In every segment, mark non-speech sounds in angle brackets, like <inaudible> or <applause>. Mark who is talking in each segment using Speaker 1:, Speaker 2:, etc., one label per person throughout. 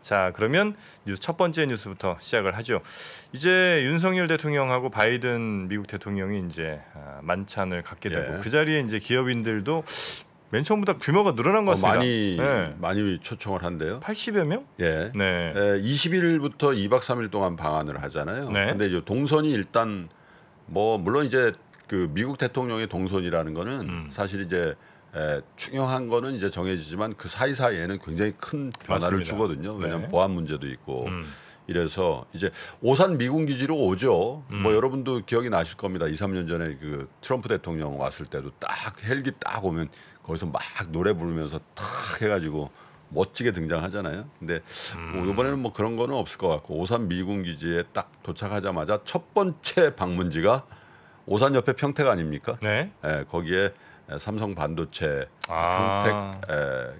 Speaker 1: 자, 그러면 뉴스 첫 번째 뉴스부터 시작을 하죠. 이제 윤석열 대통령하고 바이든 미국 대통령이 이제 아, 만찬을 갖게 되고 예. 그 자리에 이제 기업인들도
Speaker 2: 맨처음부터 규모가 늘어난 것 어, 같습니다. 어, 많이 네. 많이 초청을 한대요. 80여 명? 예. 네. 예, 21일부터 2박 3일 동안 방한을 하잖아요. 네. 근데 이제 동선이 일단 뭐 물론 이제 그 미국 대통령의 동선이라는 거는 음. 사실 이제 에, 예, 중요한 거는 이제 정해지지만 그 사이 사이에는 굉장히 큰 변화를 맞습니다. 주거든요. 왜냐하면 네. 보안 문제도 있고 음. 이래서 이제 오산 미군 기지로 오죠. 뭐 음. 뭐 여러분도 기억이 나실 겁니다. 2, 3년 전에 그 트럼프 대통령 왔을 때도 딱 헬기 딱 오면 거기서 막 노래 부르면서 탁 해가지고 멋지게 등장하잖아요. 근데 뭐 음. 이번에는 뭐 그런 거는 없을 것 같고 오산 미군 기지에 딱 도착하자마자 첫 번째 방문지가 오산 옆에 평택 아닙니까? 네. 네 거기에 예, 삼성 반도체 아. 평택 에, 예, 에,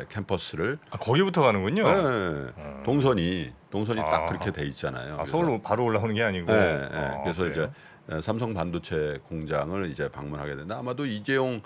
Speaker 2: 예, 캠퍼스를 아, 거기부터 가는군요. 네, 음. 동선이 동선이 아. 딱 그렇게 돼 있잖아요. 아, 서울로 바로 올라오는 게 아니고. 네, 네. 그래서 그래요? 이제 삼성 반도체 공장을 이제 방문하게 된다. 아마도 이재용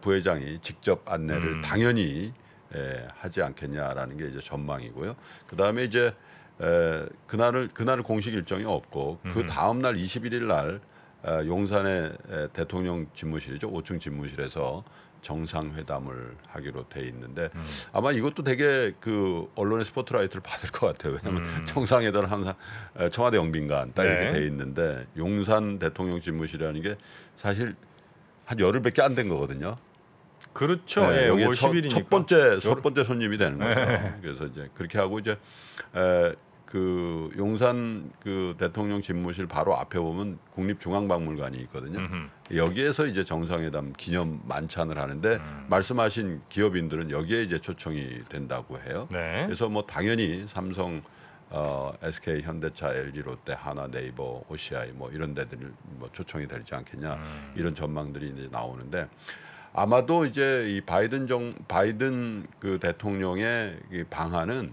Speaker 2: 부회장이 직접 안내를 음. 당연히 에, 하지 않겠냐라는 게 이제 전망이고요. 그 다음에 이제 에, 그날을 그날 을 공식 일정이 없고 그 다음 날 21일 날 어, 용산의 대통령 집무실이죠. 5층 집무실에서 정상회담을 하기로 돼 있는데 음. 아마 이것도 되게 그 언론의 스포트라이트를 받을 것 같아요. 왜냐하면 음. 정상회담은 항상 청와대 영빈관 딱 네. 이렇게 돼 있는데 용산 대통령 집무실이라는 게 사실 한 열흘밖에 안 된 거거든요.
Speaker 1: 그렇죠. 네, 예, 네, 여기 첫, 첫 번째 첫 번째
Speaker 2: 손님이 되는 거죠. 예 네. 그래서 이제 그렇게 하고 이제 에, 그 용산 그 대통령 집무실 바로 앞에 보면 국립중앙박물관이 있거든요. 음흠. 여기에서 이제 정상회담 기념 만찬을 하는데 음. 말씀하신 기업인들은 여기에 이제 초청이 된다고 해요. 네. 그래서 뭐 당연히 삼성 어, SK, 현대차, LG, 롯데, 하나, 네이버, OCI 뭐 이런 데들 뭐 초청이 되지 않겠냐 음. 이런 전망들이 이제 나오는데 아마도 이제 이 바이든 정 바이든 그 대통령의 방안은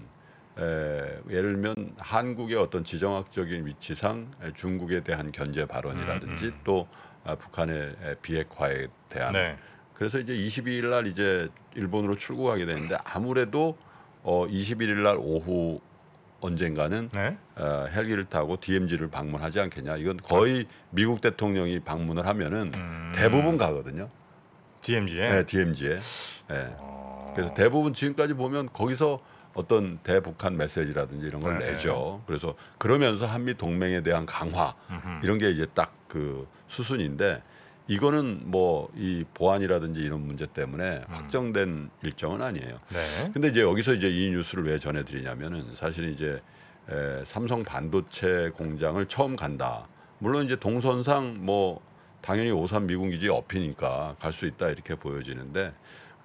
Speaker 2: 에, 예를 들면 한국의 어떤 지정학적인 위치상 중국에 대한 견제 발언이라든지 음, 음. 또 아, 북한의 비핵화에 대한 네. 그래서 이제 22일 날 이제 일본으로 출국하게 되는데 아무래도 어 21일 날 오후 언젠가는 네? 어, 헬기를 타고 DMZ를 방문하지 않겠냐. 이건 거의 미국 대통령이 방문을 하면은 음... 대부분 가거든요. DMZ에. 네, DMZ에. 네. 예. 어... 그래서 대부분 지금까지 보면 거기서 어떤 대북한 메시지라든지 이런 걸 네. 내죠. 그래서 그러면서 한미 동맹에 대한 강화 음흠. 이런 게 이제 딱 그 수순인데 이거는 뭐 이 보안이라든지 이런 문제 때문에 음. 확정된 일정은 아니에요. 네. 근데 이제 여기서 이제 이 뉴스를 왜 전해드리냐면은 사실 은 이제 에, 삼성 반도체 공장을 처음 간다. 물론 이제 동선상 뭐 당연히 오산 미군 기지 옆이니까 갈 수 있다 이렇게 보여지는데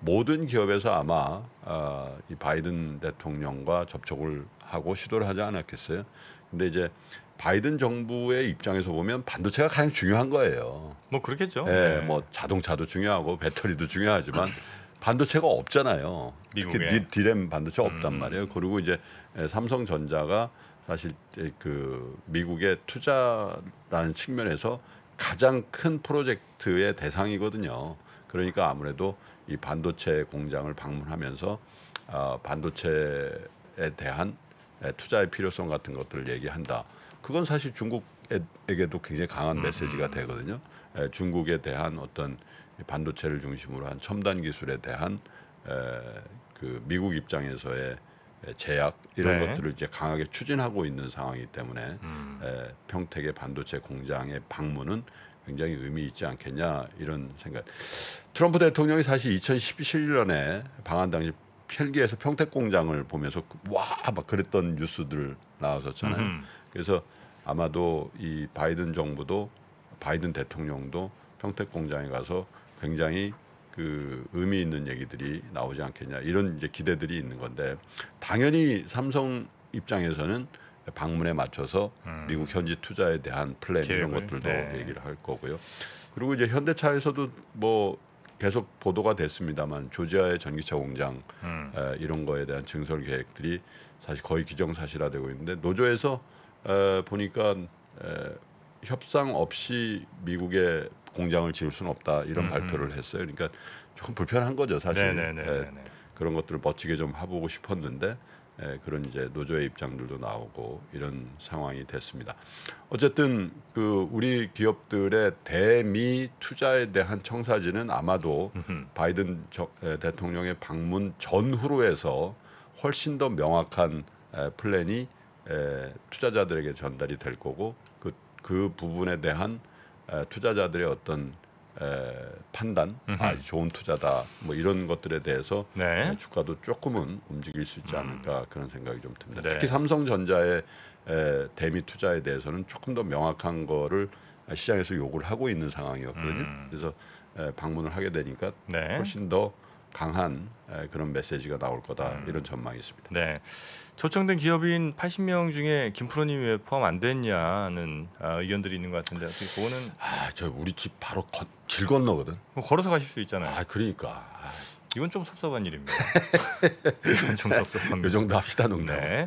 Speaker 2: 모든 기업에서 아마 어, 이 바이든 대통령과 접촉을 하고 시도를 하지 않았겠어요. 근데 이제 바이든 정부의 입장에서 보면 반도체가 가장 중요한
Speaker 1: 거예요. 뭐 그렇겠죠. 예, 네. 뭐
Speaker 2: 자동차도 중요하고 배터리도 중요하지만 반도체가 없잖아요. 미국에. 특히 디램 반도체 없단 음. 말이에요. 그리고 이제 예, 삼성전자가 사실 그 미국의 투자라는 측면에서 가장 큰 프로젝트의 대상이거든요. 그러니까 아무래도 이 반도체 공장을 방문하면서 어, 반도체에 대한 투자의 필요성 같은 것들을 얘기한다. 그건 사실 중국에게도 굉장히 강한 메시지가 되거든요. 에, 중국에 대한 어떤 반도체를 중심으로 한 첨단 기술에 대한 에, 그 미국 입장에서의 제약 이런 네. 것들을 이제 강하게 추진하고 있는 상황이기 때문에 음. 에, 평택의 반도체 공장의 방문은 굉장히 의미 있지 않겠냐 이런 생각. 트럼프 대통령이 사실 2017년에 방한 당시 헬기에서 평택 공장을 보면서 와막 그랬던 뉴스들 나왔었잖아요. 그래서 아마도 이 바이든 정부도 바이든 대통령도 평택 공장에 가서 굉장히 그 의미 있는 얘기들이 나오지 않겠냐 이런 이제 기대들이 있는 건데 당연히 삼성 입장에서는 방문에 맞춰서 음. 미국 현지 투자에 대한 플랜 계획을, 이런 것들도 네. 얘기를 할 거고요. 그리고 이제 현대차에서도 뭐 계속 보도가 됐습니다만 조지아의 전기차 공장 음. 에, 이런 거에 대한 증설 계획들이 사실 거의 기정사실화되고 있는데 노조에서 에, 보니까 에, 협상 없이 미국의 공장을 지을 수는 없다 이런 음. 발표를 했어요. 그러니까 조금 불편한 거죠 사실 에, 네, 네, 네, 예. 그런 것들을 멋지게 좀 해보고 싶었는데 예, 그런 이제 노조의 입장들도 나오고 이런 상황이 됐습니다. 어쨌든 그 우리 기업들의 대미 투자에 대한 청사진은 아마도 <laughs> 바이든 대통령의 방문 전후로 해서 훨씬 더 명확한 플랜이 투자자들에게 전달이 될 거고 그, 그 부분에 대한 투자자들의 어떤 에, 판단, 아, 음흠. 아주 좋은 투자다 뭐 이런 것들에 대해서 네. 주가도 조금은 움직일 수 있지 않을까 음. 그런 생각이 좀 듭니다. 네. 특히 삼성전자의 에, 대미 투자에 대해서는 조금 더 명확한 거를 시장에서 요구를 하고 있는 상황이었거든요. 음. 그래서 에, 방문을 하게 되니까 네. 훨씬 더 강한 그런 메시지가 나올 거다 음. 이런 전망이 있습니다. 네, 초청된
Speaker 1: 기업인 80명 중에 김프로님 왜 포함 안 됐냐는 아, 의견들이 있는 것 같은데 어떻게 그거는 아저 우리 집 바로 거, 길 건너거든. 뭐 걸어서 가실 수 있잖아요. 아 그러니까 아, 이건 좀 섭섭한 일입니다. <laughs> 이건 좀섭섭한니다 정도 합시다 농담. 네.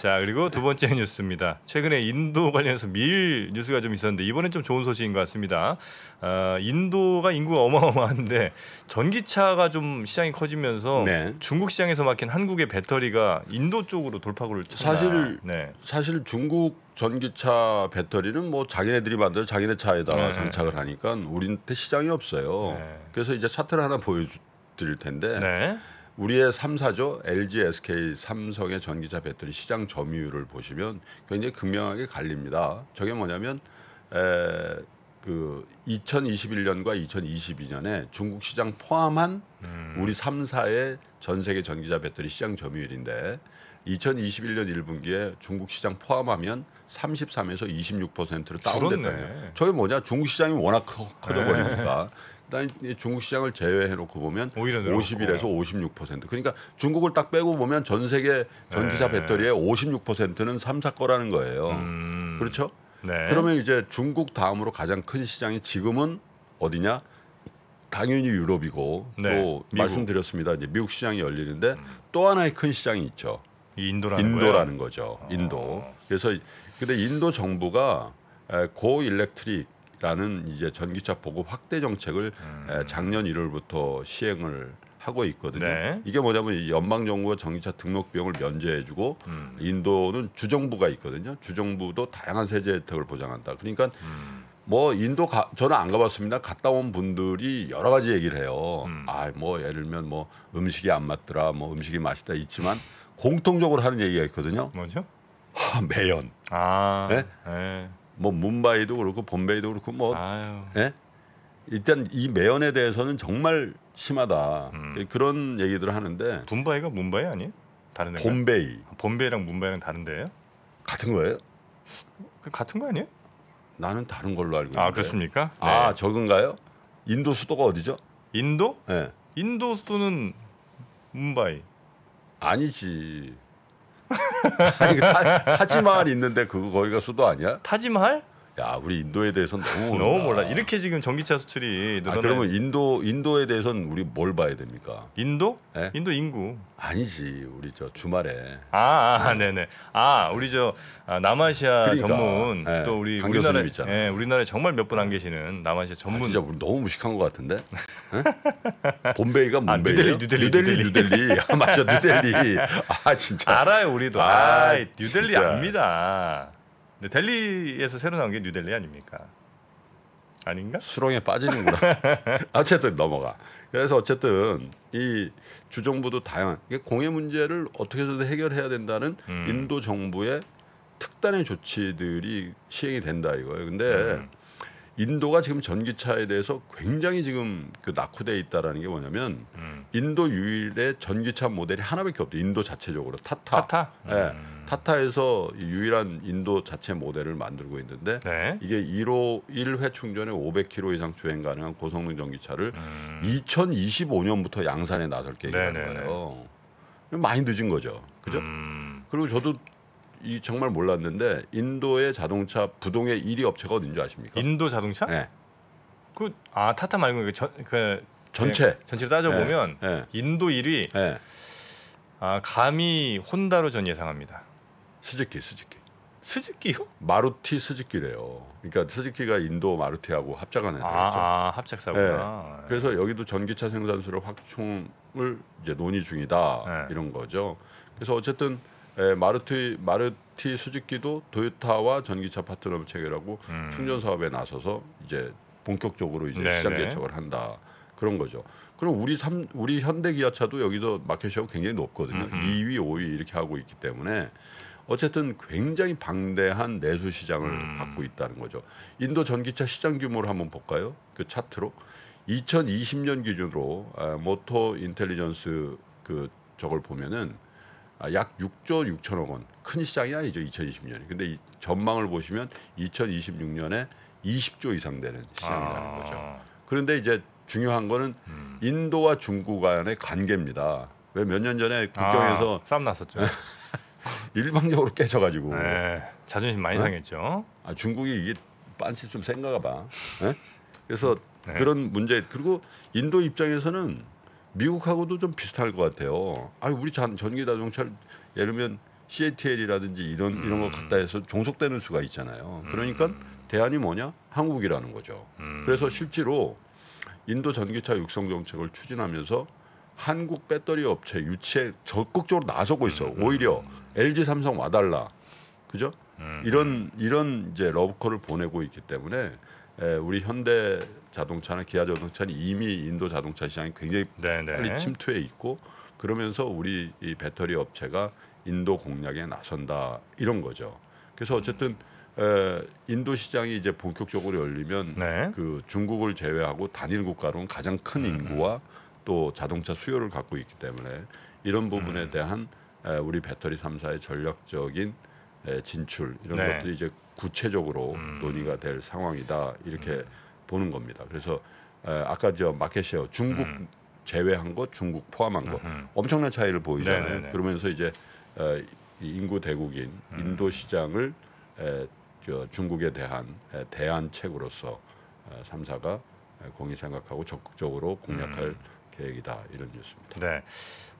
Speaker 1: 자 그리고 두 번째 뉴스입니다. 최근에 인도 관련해서 밀 뉴스가 좀 있었는데 이번엔 좀 좋은 소식인 것 같습니다. 아, 인도가 인구가 어마어마한데 전기차가 좀 시장이 커지면서 네. 중국 시장에서 막힌 한국의 배터리가 인도 쪽으로 돌파구를
Speaker 2: 쳤다. 사실 네. 사실 중국 전기차 배터리는 뭐 자기네들이 만들어 자기네 차에다 네. 장착을 하니까 우리한테 시장이 없어요. 네. 그래서 이제 차트를 하나 보여주. 드릴 텐데 네. 우리의 3사조 LG, SK, 삼성의 전기차 배터리 시장 점유율을 보시면 굉장히 극명하게 갈립니다. 저게 뭐냐면 에, 그 2021년과 2022년에 중국 시장 포함한 음. 우리 3사의 전 세계 전기차 배터리 시장 점유율인데 2021년 1분기에 중국 시장 포함하면 33에서 26%로 다운됐다 저게 뭐냐? 중국 시장이 워낙 커져 버리니까 네. 일단 중국 시장을 제외해 놓고 보면 오히려 50일에서 56% 그러니까 중국을 딱 빼고 보면 전 세계 전기차 네. 배터리의 56%는 삼사 거라는 거예요. 음. 그렇죠? 네. 그러면 이제 중국 다음으로 가장 큰 시장이 지금은 어디냐? 당연히 유럽이고 네. 또 미국. 말씀드렸습니다. 이제 미국 시장이 열리는데 음. 또 하나의 큰 시장이 있죠. 인도라는, 인도라는 거죠. 어. 인도. 어. 그래서 근데 인도 정부가 고 일렉트릭 라는 이제 전기차 보급 확대 정책을 음. 작년 1월부터 시행을 하고 있거든요. 네. 이게 뭐냐면 연방 정부가 전기차 등록 비용을 면제해주고 음. 인도는 주정부가 있거든요. 주정부도 다양한 세제 혜택을 보장한다. 그러니까 음. 뭐 인도 가, 저는 안 가봤습니다. 갔다 온 분들이 여러 가지 얘기를 해요. 음. 아뭐 예를 들면 뭐 음식이 안 맞더라, 뭐 음식이 맛있다 있지만 공통적으로 하는 얘기가 있거든요. 뭐죠? 하, 매연. 아, 네? 네. 뭐 뭄바이도 그렇고 본베이도 그렇고 뭐 예? 일단 이 매연에 대해서는 정말 심하다 음. 예, 그런 얘기들을 하는데 붐바이가 뭄바이 아니에요? 다른 데가? 본베이 본베이랑 문바이랑 다른 데요 같은 거예요? 그 같은 거 아니에요? 나는 다른 걸로 알고 아, 있는데. 아 그렇습니까? 네. 아적은가요 인도 수도가 어디죠? 인도? 네. 인도 수도는 문바이 아니지 아니, 타, 지마할 있는데 그거 거기가 수도 아니야? 타지마할? 야, 우리 인도에 대해서는 너무 <laughs> 너무 몰라. 이렇게 지금 전기차 수출이 늘어나. 아, 그러면 인도 인도에 대해서는 우리 뭘 봐야 됩니까? 인도? 예? 인도 인구. 아니지, 우리 저 주말에 아, 아, 아 네네.
Speaker 1: 아, 우리 저 아, 남아시아 그러니까. 전문 예, 또 우리 우리나라 있잖아요. 예, 우리나라에 정말 몇 분 안 계시는 남아시아 아, 전문 진짜 우리 너무 무식한 것 같은데. 예? 본베이가 뭔 아, 베이 뉴델리, 뉴델리, 뉴델리, 뉴델리. 아, 맞죠 뉴델리. <laughs> 아, 진짜. 알아요 우리도. 아, 아, 뉴델리 진짜. 압니다. 네, 델리에서 새로 나온 게 뉴델리 아닙니까?
Speaker 2: 아닌가? 수렁에 빠지는구나. <laughs> 어쨌든 넘어가. 그래서 어쨌든 이 주정부도 다양한 공해 문제를 어떻게든 해결해야 된다는 음. 인도 정부의 특단의 조치들이 시행이 된다 이거예요. 근데 음. 인도가 지금 전기차에 대해서 굉장히 지금 그 낙후돼 있다라는 게 뭐냐면 음. 인도 유일의 전기차 모델이 하나밖에 없대. 인도 자체적으로 타타. 타타. 예. 네, 타타에서 유일한 인도 자체 모델을 만들고 있는데 네. 이게 1호 1회 충전에 500km 이상 주행 가능한 고성능 전기차를 음. 2025년부터 양산에 나설 계획이라는 네, 네, 네. 거예요. 많이 늦은 거죠. 그죠? 음. 그리고 저도 이 정말 몰랐는데 인도의 자동차 부동의 1위 업체가 어딘지 아십니까? 인도 자동차? 네. 그아 타타 말고 그, 저, 그 전체 네, 전체를 따져보면
Speaker 1: 예, 예. 인도 1위 예. 아, 감히 혼다로 전 예상합니다.
Speaker 2: 스즈키 스즈키 스즈키요? 마루티 스즈키래요. 그러니까 스즈키가 인도 마루티하고 합작한 회사죠. 아, 그렇죠. 아 합작사구나. 예. 예. 그래서 여기도 전기차 생산수를 확충을 이제 논의 중이다 예. 이런 거죠. 그래서 어쨌든 에, 마루티 마루티 스즈키도 도요타와 전기차 파트너 체결하고 음. 충전 사업에 나서서 이제 본격적으로 이제 네네. 시장 개척을 한다. 그런 거죠. 그럼 우리 삼 우리 현대 기아차도 여기서 마켓쉐어 굉장히 높거든요. 음흠. 2위, 5위 이렇게 하고 있기 때문에 어쨌든 굉장히 방대한 내수 시장을 음. 갖고 있다는 거죠. 인도 전기차 시장 규모를 한번 볼까요? 그 차트로 2020년 기준으로 아, 모터 인텔리전스 그 저걸 보면은 아, 약 6조 6천억 원. 큰 시장이 아니죠. 2020년이. 근데 이 전망을 보시면 2026년에 20조 이상 되는 시장이라는 아. 거죠. 그런데 이제 중요한 거는 음. 인도와 중국 간의 관계입니다. 왜 몇 년 전에 아, 국경에서 아,
Speaker 1: 싸움 났었죠. 네. <laughs>
Speaker 2: 일방적으로 깨져가지고 네, 자존심 많이 네? 상했죠. 아, 중국이 이게 빤치 좀생각가 봐. 네? 그래서 네. 그런 문제 그리고 인도 입장에서는 미국하고도 좀 비슷할 것 같아요. 아, 우리 전, 전기 자동차를 예를 들면 CATL이라든지 이런 음. 이런 것 음. 갖다 해서 종속되는 수가 있잖아요. 그러니까 음. 대안이 뭐냐? 한국이라는 거죠. 음. 그래서 실제로 인도 전기차 육성 정책을 추진하면서 한국 배터리 업체 유치에 적극적으로 나서고 있어. 음, 음, 오히려 LG 음, 삼성 와달라. 그죠? 이런 이런 이제 러브콜을 보내고 있기 때문에 에, 우리 현대 자동차나 기아 자동차는 이미 인도 자동차 시장이 굉장히 네네. 네. 빨리 침투해 있고 그러면서 우리 이 배터리 업체가 인도 공략에 나선다 이런 거죠. 그래서 어쨌든 음. 에, 인도 시장이 이제 본격적으로 열리면 네. 그 중국을 제외하고 단일 국가로는 가장 큰 음. 인구와 또 자동차 수요를 갖고 있기 때문에 이런 부분에 음. 대한 에, 우리 배터리 삼사의 전략적인 에, 진출 이런 네. 것들이 이제 구체적으로 음. 논의가 될 상황이다 이렇게 음. 보는 겁니다. 그래서 에, 아까 저마켓쉐요 중국 음. 제외한 것, 중국 포함한 것 엄청난 차이를 보이잖아요. 네네네. 그러면서 이제 에, 인구 대국인 음. 인도 시장을 에, 중국에 대한 대안책으로서 삼사가 공이 생각하고 적극적으로 공략할 음. 계획이다 이런 뉴스입니다.
Speaker 1: 네,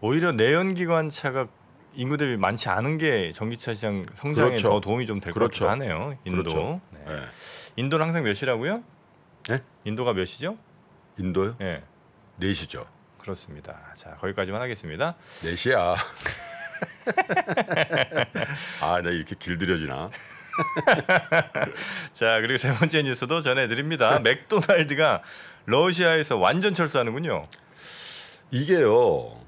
Speaker 1: 오히려 내연기관 차가 인구 대비 많지 않은 게 전기차 시장 성장에 그렇죠. 더 도움이 좀될 그렇죠. 같긴 하네요. 인도. 그렇죠. 네. 네. 인도는 항상 몇 시라고요? 네? 인도가 몇 예. 네 시죠? 인도요? 네. 4시죠. 그렇습니다. 자, 거기까지만 하겠습니다. 4시야. <laughs> 아, 나 이렇게 길들여지나? <laughs> 자 그리고 세 번째 뉴스도
Speaker 2: 전해드립니다. 맥도날드가 러시아에서 완전 철수하는군요. 이게요.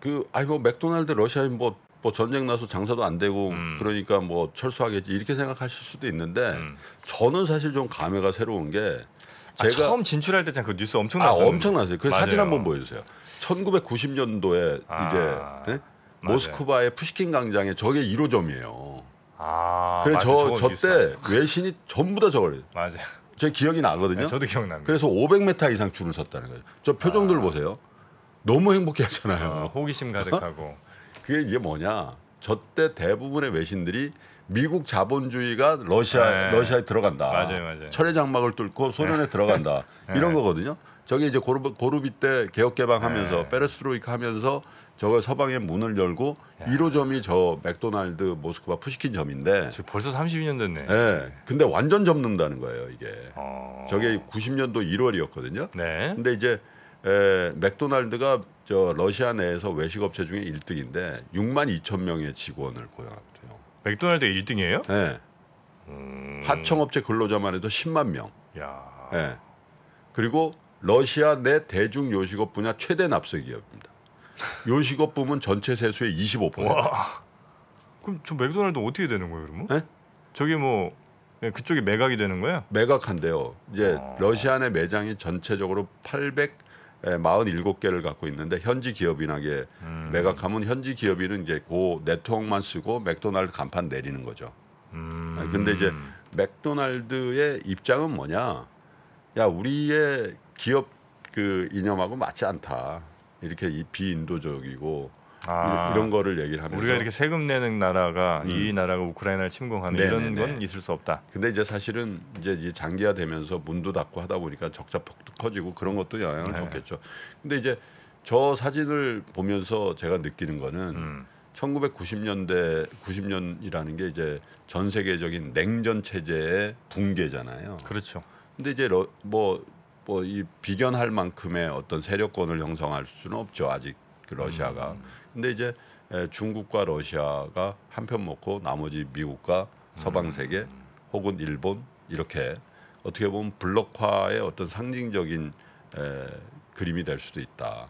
Speaker 2: 그 아이고 맥도날드 러시아에 뭐, 뭐 전쟁 나서 장사도 안 되고 음. 그러니까 뭐 철수하겠지 이렇게 생각하실 수도 있는데 음. 저는 사실 좀 감회가 새로운 게 아, 제가 아, 처음 진출할 때 참 그 뉴스 엄청 났어요. 아, 엄청 났어요. 그 맞아요. 사진 한번 보여주세요. 1990년도에 아, 이제 네? 모스크바의 푸시킨 광장에 저게 1호점이에요. 아, 그래 저저때 외신이 전부 다 저걸 해요. 맞아요. 제 기억이 나거든요. 네, 저도 기억납니다. 그래서 500m 이상 줄을 섰다는 거예요. 저 표정들 아. 보세요. 너무 행복해 하잖아요. 어, 호기심 가득하고. <laughs> 그게 이게 뭐냐? 저 때 대부분의 외신들이 미국 자본주의가 러시아 네. 러시아에 들어간다. 맞아요, 맞아요. 철의 장막을 뚫고 소련에 <laughs> 네. 들어간다. 이런 거거든요. 저게 이제 고르, 비때 개혁 개방하면서 네. 페레스트로이카 하면서 저거 서방의 문을 열고 야. 1호점이 저 맥도날드 모스크바 푸시킨 점인데 지금 벌써 32년 됐네. 네. 근데 완전 접는다는 거예요, 이게. 어. 저게 90년도 1월이었거든요. 네. 근데 이제 에, 맥도날드가 저 러시아 내에서 외식 업체 중에 1등인데 6만 2천 명의 직원을 고용합니다. 맥도날드 1등이에요? 네. 예. 음... 하청업체 근로자만 해도 10만 명. 야. 네. 그리고 러시아 내 대중 요식업 분야 최대 납세 기업입니다. 요식업 부문 전체 세수의 25%. 와.
Speaker 1: 그럼 저 맥도날드
Speaker 2: 어떻게 되는 거예요, 그러면? 네? 예? 저기뭐 예, 그쪽이 매각이 되는 거예요? 매각한대요. 이제 아. 러시아 내 매장이 전체적으로 800 47개를 예, 갖고 있는데 현지 기업인에게 음. 매각하면 현지 기업인은 이제 고 네트워크만 쓰고 맥도날드 간판 내리는 거죠. 음. 근데 이제 맥도날드의 입장은 뭐냐? 야, 우리의 기업 그 이념하고 맞지 않다. 이렇게 이 비인도적이고 아, 이런 거를 얘기를 하면서 우리가 이렇게
Speaker 1: 세금 내는 나라가 음. 이
Speaker 2: 나라가 우크라이나를 침공하는 네네네. 이런 네, 건 네. 있을 수 없다. 근데 이제 사실은 이제 장기화되면서 문도 닫고 하다 보니까 적자폭도 커지고 그런 것도 영향을 네. 줬겠죠. 근데 이제 저 사진을 보면서 제가 느끼는 거는 음. 1990년대 90년이라는 게 이제 전 세계적인 냉전 체제의 붕괴잖아요. 그렇죠. 근데 이제 러, 뭐 뭐이 비견할 만큼의 어떤 세력권을 형성할 수는 없죠 아직 그 러시아가. 음. 근데 이제 중국과 러시아가 한편 먹고 나머지 미국과 서방 음. 세계 음. 혹은 일본 이렇게 어떻게 보면 블록화의 어떤 상징적인 에, 그림이 될 수도 있다.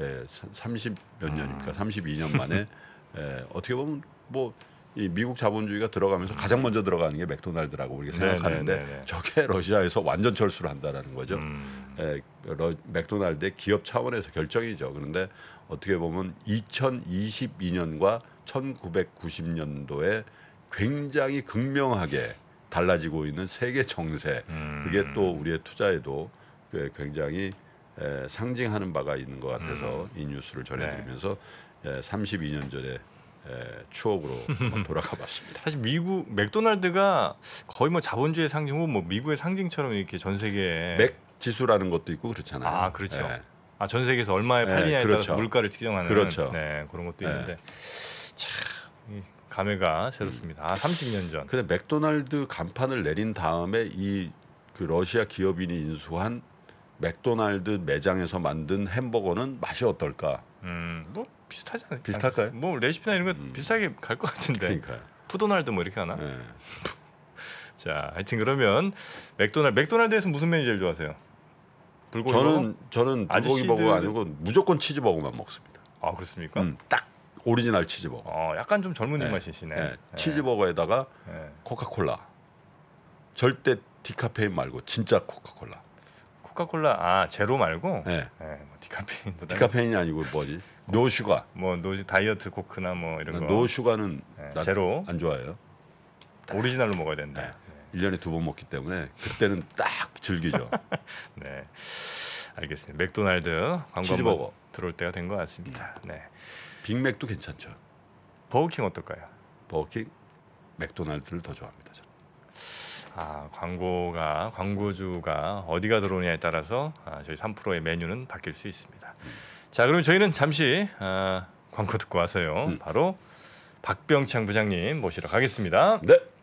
Speaker 2: 예, 30 몇 년입니까? 음. 32년 만에 <laughs> 에, 어떻게 보면 뭐이 미국 자본주의가 들어가면서 가장 먼저 들어가는 게 맥도날드라고 우리가 생각하는데 네네네네. 네, 네, 네. 저게 러시아에서 완전 철수를 한다라는 거죠. 음. 에, 예, 러, 맥도날드의 기업 차원에서 결정이죠. 그런데 어떻게 보면 2022년과 1990년도에 굉장히 극명하게 달라지고 있는 세계 정세 음. 그게 또 우리의 투자에도 굉장히 에, 예, 상징하는 바가 있는 것 같아서 음. 이 뉴스를 전해드리면서 네. 에, 32년 전에 예, 추억으로 <laughs> 돌아가
Speaker 1: 봤습니다. 사실 미국 맥도날드가 거의 뭐 자본주의 상징 혹은 뭐 미국의 상징처럼 이렇게
Speaker 2: 전 세계에 맥 지수라는 것도 있고 그렇잖아요. 아 그렇죠. 네. 예.
Speaker 1: 아전 세계에서 얼마에 팔리냐에 예, 네, 그렇죠. 따라 물가를 측정하는 그렇죠. 네, 그런 것도 있는데
Speaker 2: 참 감회가 새롭습니다. 아 30년 전. 근데 맥도날드 간판을 내린 다음에 이그 러시아 기업인이 인수한 맥도날드 매장에서 만든 햄버거는 맛이 어떨까? 음, 뭐
Speaker 1: 비슷하지 않을까? 비슷할까요?
Speaker 2: 뭐 레시피나 이런 거 음. 비슷하게 갈 것 같은데. 그러니까요.
Speaker 1: 푸도날드 뭐 이렇게 하나? 네. <laughs> 자, 하여튼 그러면 맥도날드 맥도날드에서 무슨 메뉴 제일 좋아하세요? 불고기 저는 저는 불고기 버거 아니고 무조건 치즈
Speaker 2: 버거만 먹습니다. 아 그렇습니까? 음, 딱 오리지널 치즈 버거. 어, 약간 좀 젊은이 네. 맛이시네. 네. 네. 치즈 버거에다가 네. 코카콜라. 절대 디카페인 말고 진짜 코카콜라.
Speaker 1: 코카콜라 아 제로 말고. 네. 네 뭐 디카페인. 디카페인이 아니고 뭐지? <laughs>
Speaker 2: 노슈가.
Speaker 1: 뭐 노, 다이어트 코크나 뭐 이런 거. 노슈가는 네, 제로 안 좋아해요. 오리지널로 먹어야 된다. 네. 네. 1년에 두 번 먹기 때문에 그때는 딱 즐기죠. <laughs> 네. 알겠습니다. 맥도날드 광고 들어올 때가 된 것 같습니다. 음. 네. 빅맥도 괜찮죠. 버거킹 어떨까요? 버거킹 맥도날드를 더 좋아합니다. 저는. 아, 광고가 광고주가 어디가 들어오냐에 따라서 아, 저희 3프로의 메뉴는 바뀔 수 있습니다. 음. 자, 그럼 저희는 잠시 아, 광고 듣고 와서요. 음. 바로 박병창 부장님 모시러 가겠습니다. 네.